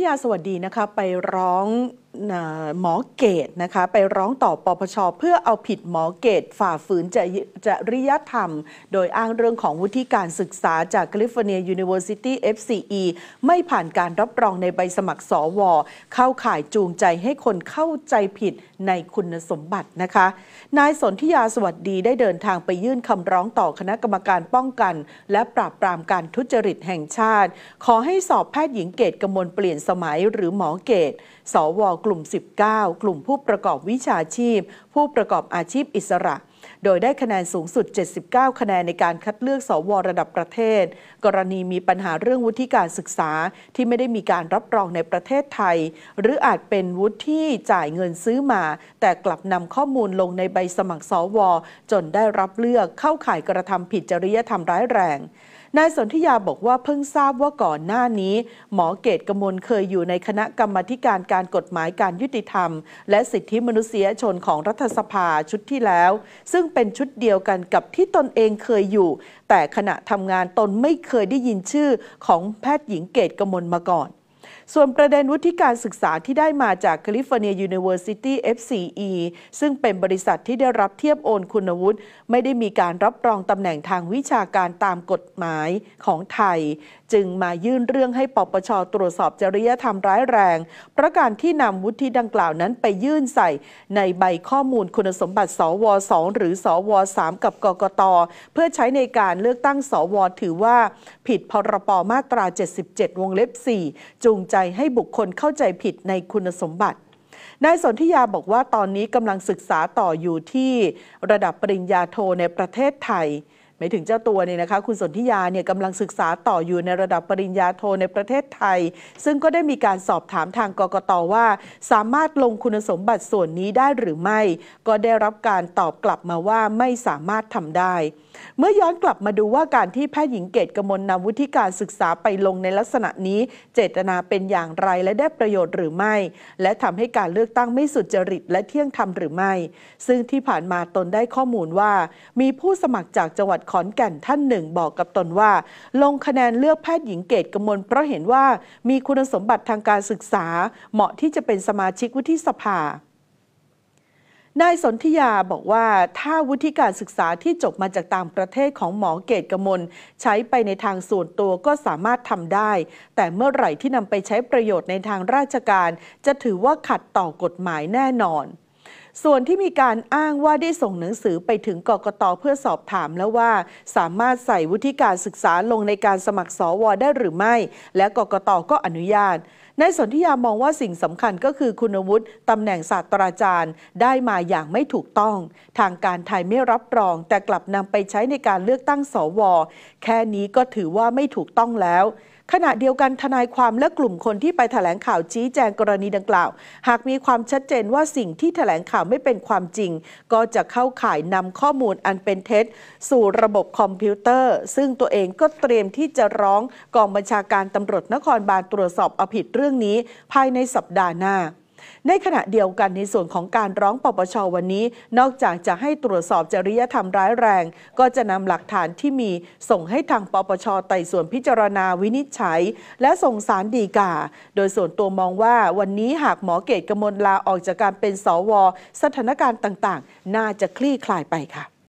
ิยาสวัสดีนะคะไปร้องหมอเกตนะคะไปร้องต่อปปชเพื่อเอาผิดหมอเกต ฝ่าฝืนจจริยธรรม โดยอ้างเรื่องของวุฒิการศึกษาจากแคลิฟอร์เนียยูนิเวอร์ซิตี้ FCE ไม่ผ่านการรับรองในใบสมัครสอวอเข้าข่ายจูงใจให้คนเข้าใจผิดในคุณสมบัตินะคะ นายสนธิยาสวัสดีได้เดินทางไปยื่นคำร้องต่อคณะกรรมการป้องกัน และปราบปรามการทุจริตแห่งชาติ ขอให้สอบแพทย์หญิงเกตกมลเปลี่ยนสมัยหรือหมอเกตสวกลุ่ม 19 กลุ่มผู้ประกอบวิชาชีพ ผู้ประกอบอาชีพอิสระ โดยได้คะแนนสูงสุด 79 คะแนนในการคัดเลือกสอวรระดับประเทศ กรณีมีปัญหาเรื่องวุฒิการศึกษาที่ไม่ได้มีการรับรองในประเทศไทย หรืออาจเป็นวุฒิที่จ่ายเงินซื้อมา แต่กลับนำข้อมูลลงในใบสมัครสอวอจนได้รับเลือกเข้าข่ายกระทำผิดจริยธรรมร้ายแรงนายสนธิยาบอกว่าเพิ่งทราบว่าก่อนหน้านี้ หมอเกตกมลเคยอยู่ในคณะกรรมธิการการกฎหมายการยุติธรรม และสิทธิมนุษยชนของรัฐสภาชุดที่แล้ว ซึ่งเป็นชุดเดียวกันกับที่ตนเองเคยอยู่ แต่ขณะทำงานตนไม่เคยได้ยินชื่อของแพทย์หญิงเกตกมลมาก่อนส่วนประเด็นวุฒิการศึกษาที่ได้มาจาก California University FCE ซึ่งเป็นบริษัทที่ได้รับเทียบโอนคุณวุฒิไม่ได้มีการรับรองตำแหน่งทางวิชาการตามกฎหมายของไทย จึงมายื่นเรื่องให้ปปชตรวจสอบจริยธรรมร้ายแรงเพราะการที่นำวุฒิดังกล่าวนั้นไปยื่นใส่ ในใบข้อมูลคุณสมบัติสว 2 หรือสว3กับกกตเพื่อใช้ในการเลือกตั้งสว ถือว่า ผิดพรบมาตรา 77 วงเล็บ 4จุงงใจให้บุคคลเข้าใจผิดในคุณสมบัติ นายสนธิยาบอกว่าตอนนี้กำลังศึกษาต่ออยู่ที่ระดับปริญญาโทในประเทศไทยหมายถึงเจ้าตัวเนี่ยนะคะคุณสนธิยาเนี่ยกำลังศึกษาต่ออยู่ในระดับปริญญาโทในประเทศไทย ซึ่งก็ได้มีการสอบถามทางกกตว่า สามารถลงคุณสมบัติส่วนนี้ได้หรือไม่ ก็ได้รับการตอบกลับมาว่าไม่สามารถทำได้ เมื่อย้อนกลับมาดูว่าการที่แพทย์หญิงเกตกมลนำวุฒิการศึกษาไปลงในลักษณะนี้ เจตนาเป็นอย่างไรและได้ประโยชน์หรือไม่ และทำให้การเลือกตั้งไม่สุจริต และเที่ยงธรรมหรือไม่ ซึ่งที่ผ่านมาตนได้ข้อมูลว่า มีผู้สมัครจากจังหวัดขอนแก่นท่านหนึ่งบอกกับตนว่า ลงคะแนนเลือกแพทย์หญิงเกตกมล เพราะเห็นว่ามีคุณสมบัติทางการศึกษา เหมาะที่จะเป็นสมาชิกวุฒิสภา นายสนธิยาบอกว่า ถ้าวุฒิการศึกษาที่จบมาจากต่างประเทศของหมอเกตกมล ใช้ไปในทางส่วนตัวก็สามารถทำได้ แต่เมื่อไหร่ที่นำไปใช้ประโยชน์ในทางราชการ จะถือว่าขัดต่อกฎหมายแน่นอนส่วนที่มีการอ้างว่าได้ส่งหนังสือไปถึงกกตเพื่อสอบถามแล้วว่า สามารถใส่วุฒิการศึกษาลงในการสมัครสวได้หรือไม่ และกกตก็อนุญาตนายสนธิยามองว่าสิ่งสำคัญก็คือคุณวุฒิตำแหน่งศาสตราจารย์ได้มาอย่างไม่ถูกต้อง ทางการไทยไม่รับรอง แต่กลับนำไปใช้ในการเลือกตั้งสวแค่นี้ก็ถือว่าไม่ถูกต้องแล้วขณะเดียวกันทนายความและกลุ่มคนที่ไปถแถลงข่าวชี้แจงกรณีดังกล่าว หากมีความชัดเจนว่าสิ่งที่ถแถลงข่าวไม่เป็นความจริง ก็จะเข้าข่ายนำข้อมูลอันเป็นเท็จ สู่ระบบคอมพิวเตอร์ ซึ่งตัวเองก็เตรียมที่จะร้องกองบัญชาการตำรวจนครบาลตรวจสอบเอาผิดเรื่องนี้ ภายในสัปดาห์หน้าในขณะเดียวกันในส่วนของการร้องปปช วันนี้ นอกจากจะให้ตรวจสอบจริยธรรมร้ายแรง ก็จะนำหลักฐานที่มีส่งให้ทางปปชไต่สวนพิจารณาวินิจฉัย และส่งสารดีกาโดยส่วนตัวมองว่าวันนี้หากหมอเกตกมลลาออกจากการเป็นสวสถานการณ์ต่างๆ น่าจะคลี่คลายไปค่ะ